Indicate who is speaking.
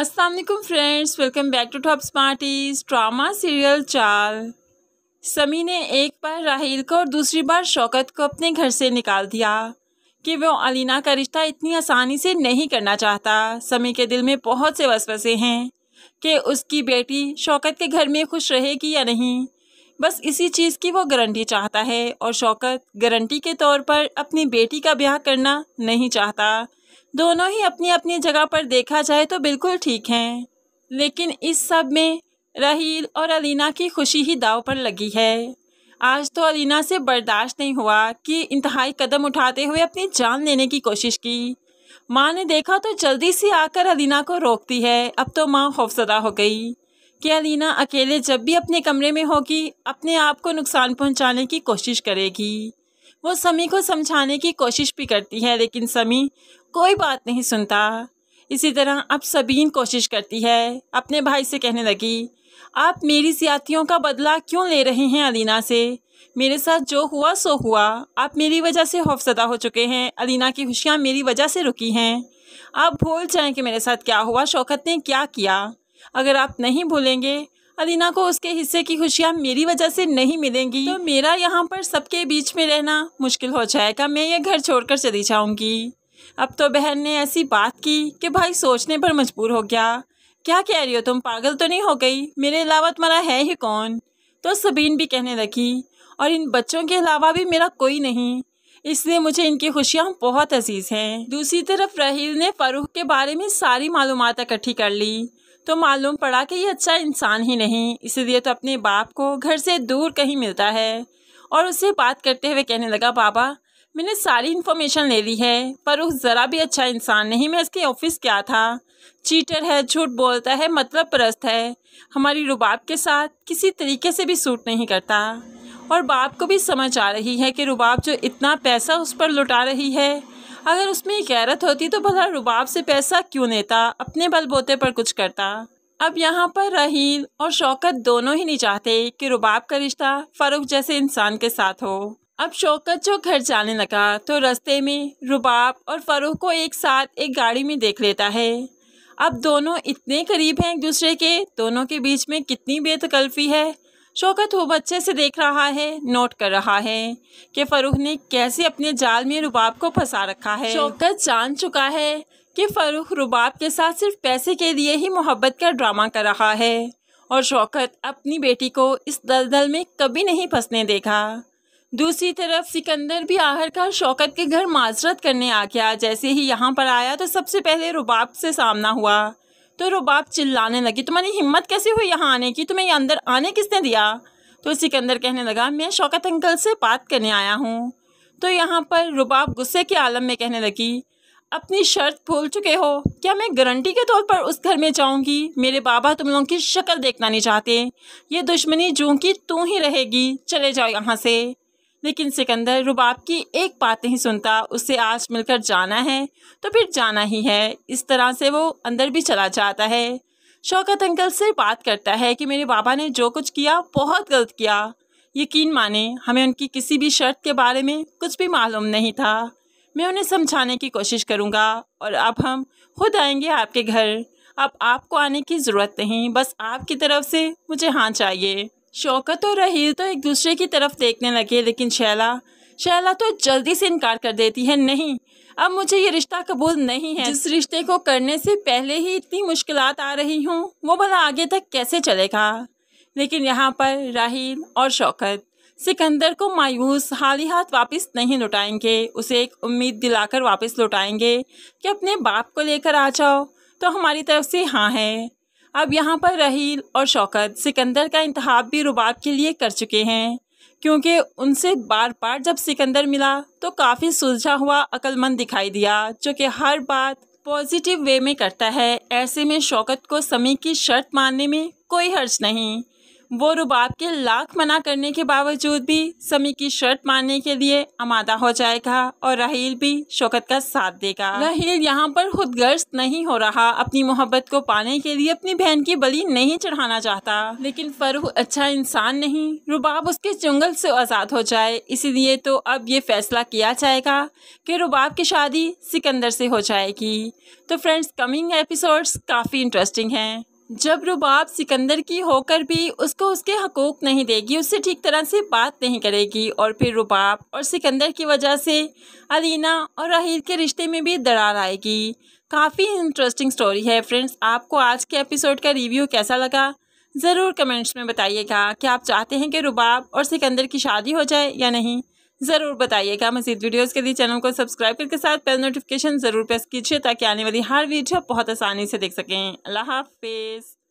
Speaker 1: Aslam friends welcome back to top smarties drama serial चाल समी ने एक बार राहल को और दूसरी बार शौकत को अपने घर से निकाल दिया कि वो अलीना का रिश्ता इतनी आसानी से नहीं करना चाहता समी के दिल में बहुत से वसवसे हैं कि उसकी बेटी शौकत के घर में खुश रहेगी या नहीं बस इसी चीज़ की वो गारंटी चाहता है और शौकत गारंटी के तौर पर अपनी बेटी का ब्याह करना नहीं चाहता दोनों ही अपनी अपनी जगह पर देखा जाए तो बिल्कुल ठीक हैं लेकिन इस सब में रहील और अलीना की खुशी ही दाव पर लगी है आज तो अलीना से बर्दाश्त नहीं हुआ कि इंतहाई कदम उठाते हुए अपनी जान लेने की कोशिश की माँ ने देखा तो जल्दी से आकर अलीना को रोकती है अब तो माँ खौफजदा हो गई कि अलीना अकेले जब भी अपने कमरे में होगी अपने आप को नुकसान पहुँचाने की कोशिश करेगी वो समी को समझाने की कोशिश भी करती है लेकिन समी कोई बात नहीं सुनता इसी तरह अब सबीन कोशिश करती है अपने भाई से कहने लगी आप मेरी सियातियों का बदला क्यों ले रहे हैं अलीना से मेरे साथ जो हुआ सो हुआ आप मेरी वजह से हौफसदा हो चुके हैं अलीना की खुशियाँ मेरी वजह से रुकी हैं आप भूल जाएं कि मेरे साथ क्या हुआ शौकत ने क्या किया अगर आप नहीं भूलेंगे अलीना को उसके हिस्से की खुशियाँ मेरी वजह से नहीं मिलेंगी तो मेरा यहाँ पर सबके बीच में रहना मुश्किल हो जाएगा मैं ये घर छोड़कर चली जाऊँगी अब तो बहन ने ऐसी बात की कि भाई सोचने पर मजबूर हो गया क्या कह रही हो तुम पागल तो नहीं हो गई मेरे अलावा तुम्हारा है ही कौन तो सबीन भी कहने लगी और इन बच्चों के अलावा भी मेरा कोई नहीं इसलिए मुझे इनकी खुशियाँ बहुत अजीज़ हैं दूसरी तरफ रहील ने फ़ारूक के बारे में सारी मालूम इकट्ठी कर ली तो मालूम पड़ा कि यह अच्छा इंसान ही नहीं इसलिए तो अपने बाप को घर से दूर कहीं मिलता है और उससे बात करते हुए कहने लगा बाबा मैंने सारी इन्फॉर्मेशन ले ली है पर वो ज़रा भी अच्छा इंसान नहीं मैं इसके ऑफिस क्या था चीटर है झूठ बोलता है मतलब परस्त है हमारी रुबाब के साथ किसी तरीके से भी सूट नहीं करता और बाप को भी समझ आ रही है कि रुबाब जो इतना पैसा उस पर लुटा रही है अगर उसमें गैरत होती तो भला रुबाब से पैसा क्यों लेता अपने बलबोते पर कुछ करता अब यहाँ पर रहील और शौकत दोनों ही नहीं चाहते कि रुबाब का रिश्ता फ़ारूक जैसे इंसान के साथ हो अब शौकत जो घर जाने लगा तो रास्ते में रुबाब और फरुख को एक साथ एक गाड़ी में देख लेता है अब दोनों इतने करीब हैं एक दूसरे के दोनों के बीच में कितनी बेतकल्फी है शौकत खूब अच्छे से देख रहा है नोट कर रहा है कि फ़रूख ने कैसे अपने जाल में रुबाब को फंसा रखा है शौकत जान चुका है कि फ़रूख रुबाब के साथ सिर्फ पैसे के लिए ही मोहब्बत का ड्रामा कर रहा है और शौकत अपनी बेटी को इस दलदल में कभी नहीं फंसने देखा दूसरी तरफ सिकंदर भी आखिरकार शौकत के घर माजरत करने आ गया जैसे ही यहाँ पर आया तो सबसे पहले रुबाब से सामना हुआ तो रुबाब चिल्लाने लगी तुम्हारी हिम्मत कैसे हुई यहाँ आने की तुम्हें ये अंदर आने किसने दिया तो इसी के अंदर कहने लगा मैं शौकत अंकल से बात करने आया हूँ तो यहाँ पर रुबाब गुस्से के आलम में कहने लगी अपनी शर्त भूल चुके हो क्या मैं गारंटी के तौर पर उस घर में जाऊंगी मेरे बाबा तुम लोगों की शक्ल देखना नहीं चाहते ये दुश्मनी जू की तू ही रहेगी चले जाओ यहाँ से लेकिन सिकंदर रुबाब की एक बात नहीं सुनता उससे आज मिलकर जाना है तो फिर जाना ही है इस तरह से वो अंदर भी चला जाता है शौकत अंकल से बात करता है कि मेरे बाबा ने जो कुछ किया बहुत गलत किया यकीन माने हमें उनकी किसी भी शर्त के बारे में कुछ भी मालूम नहीं था मैं उन्हें समझाने की कोशिश करूँगा और अब हम खुद आएंगे आपके घर अब आपको आने की ज़रूरत नहीं बस आपकी तरफ से मुझे हाँ चाहिए शौकत और रहील तो एक दूसरे की तरफ देखने लगे लेकिन शैला शैला तो जल्दी से इनकार कर देती है नहीं अब मुझे ये रिश्ता कबूल नहीं है जिस रिश्ते को करने से पहले ही इतनी मुश्किल आ रही हूँ वो भला आगे तक कैसे चलेगा लेकिन यहाँ पर राहील और शौकत सिकंदर को मायूस हाल ही हाथ वापस नहीं लौटाएंगे उसे एक उम्मीद दिलाकर वापस लौटाएंगे कि अपने बाप को लेकर आ जाओ तो हमारी तरफ से हाँ है अब यहाँ पर रहील और शौकत सिकंदर का इंतहाब भी रुबाब के लिए कर चुके हैं क्योंकि उनसे बार बार जब सिकंदर मिला तो काफ़ी सुलझा हुआ अक्लमंद दिखाई दिया जो कि हर बात पॉजिटिव वे में करता है ऐसे में शौकत को समी की शर्त मानने में कोई हर्ज नहीं वो रुबाब के लाख मना करने के बावजूद भी समी की शर्त मानने के लिए आमादा हो जाएगा और राहील भी शौकत का साथ देगा राहील यहाँ पर खुद गर्ज नहीं हो रहा अपनी मोहब्बत को पाने के लिए अपनी बहन की बली नहीं चढ़ाना चाहता लेकिन फरूह अच्छा इंसान नहीं रुबाब उसके चुंगल से आज़ाद हो जाए इसीलिए तो अब ये फैसला किया जाएगा कि रुबाब की शादी सिकंदर से हो जाएगी तो फ्रेंड्स कमिंग एपिसोड्स काफ़ी इंटरेस्टिंग हैं जब रुबाब सिकंदर की होकर भी उसको उसके हकूक नहीं देगी उससे ठीक तरह से बात नहीं करेगी और फिर रुबाब और सिकंदर की वजह से अलीना और राहील के रिश्ते में भी दरार आएगी काफ़ी इंटरेस्टिंग स्टोरी है फ्रेंड्स आपको आज के एपिसोड का रिव्यू कैसा लगा ज़रूर कमेंट्स में बताइएगा कि आप चाहते हैं कि रुबाब और सिकंदर की शादी हो जाए या नहीं ज़रूर बताइएगा मजीद वीडियोज़ के लिए चैनल को सब्सक्राइब करके साथ बेल नोटिफिकेशन ज़रूर प्रेस कीजिए ताकि आने वाली हर वीडियो बहुत आसानी से देख सकें अल्लाह हाफिज़